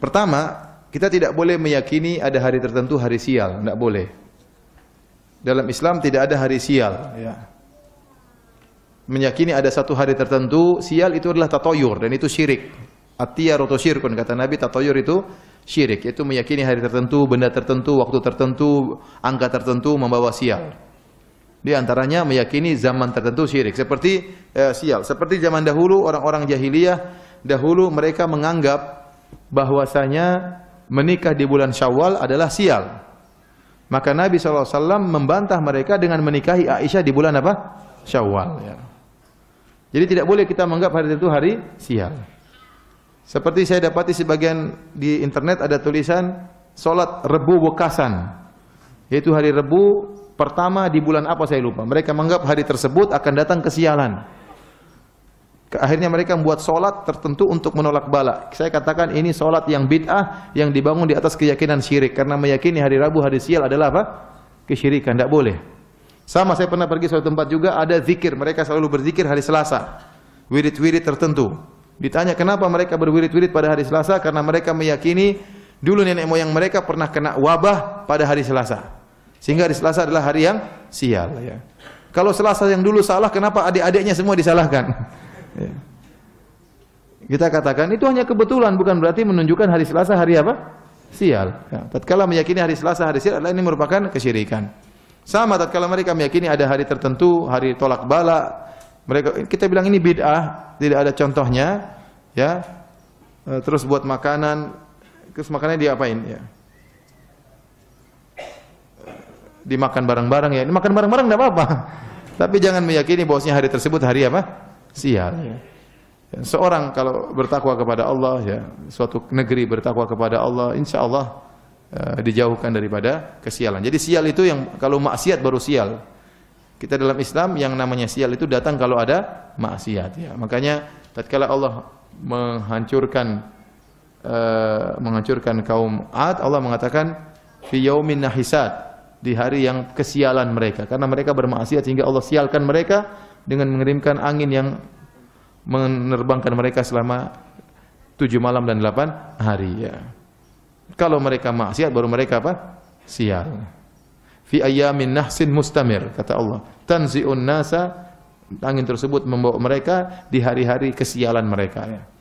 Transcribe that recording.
Pertama, kita tidak boleh meyakini ada hari tertentu hari sial, tidak boleh. Dalam Islam tidak ada hari sial. Ya. Meyakini ada satu hari tertentu, sial itu adalah tatoyur dan itu syirik. roto syirik pun kata Nabi, tatoyur itu syirik. Itu meyakini hari tertentu, benda tertentu, waktu tertentu, angka tertentu membawa sial. Di antaranya meyakini zaman tertentu syirik. Seperti eh, sial. Seperti zaman dahulu orang-orang jahiliyah dahulu mereka menganggap bahwasanya menikah di bulan Syawal adalah sial. Maka Nabi SAW membantah mereka dengan menikahi Aisyah di bulan apa? Syawal. Ya. Jadi tidak boleh kita menganggap hari itu hari sial. Seperti saya dapati sebagian di internet ada tulisan solat Rebu Wekasan. Yaitu hari Rebu pertama di bulan apa saya lupa. Mereka menganggap hari tersebut akan datang kesialan. Akhirnya mereka membuat solat tertentu untuk menolak bala. Saya katakan ini solat yang bid'ah yang dibangun di atas keyakinan syirik karena meyakini hari Rabu hari sial adalah apa? Kesyirikan, tidak boleh. Sama saya pernah pergi suatu tempat juga ada zikir, mereka selalu berzikir hari Selasa. Wirid-wirid tertentu. Ditanya kenapa mereka berwirid-wirid pada hari Selasa? Karena mereka meyakini dulu nenek moyang mereka pernah kena wabah pada hari Selasa. Sehingga hari Selasa adalah hari yang sial. Iya. Kalau Selasa yang dulu salah, kenapa adik-adiknya semua disalahkan? Kita katakan itu hanya kebetulan bukan berarti menunjukkan hari Selasa hari apa? Sial. Ya, tatkala meyakini hari Selasa hari sial adalah ini merupakan kesyirikan. Sama tatkala mereka meyakini ada hari tertentu, hari tolak bala, mereka kita bilang ini bid'ah, tidak ada contohnya, ya. E, terus buat makanan, terus makanannya diapain ya? Dimakan bareng-bareng ya. Makan bareng-bareng enggak apa-apa. Tapi jangan meyakini bahwasanya hari tersebut hari apa? Sial. Ya. Seorang kalau bertakwa kepada Allah, ya, suatu negeri bertakwa kepada Allah, insya Allah uh, eh, dijauhkan daripada kesialan. Jadi sial itu yang kalau maksiat baru sial. Kita dalam Islam yang namanya sial itu datang kalau ada maksiat. Ya. Makanya tatkala Allah menghancurkan uh, menghancurkan kaum Ad, Allah mengatakan fi yaumin nahisat di hari yang kesialan mereka karena mereka bermaksiat sehingga Allah sialkan mereka dengan mengirimkan angin yang menerbangkan mereka selama tujuh malam dan delapan hari ya. Kalau mereka maksiat baru mereka apa? Sial. Fi ayamin nahsin mustamir kata Allah. Tanzi'un nasa angin tersebut membawa mereka di hari-hari kesialan mereka ya.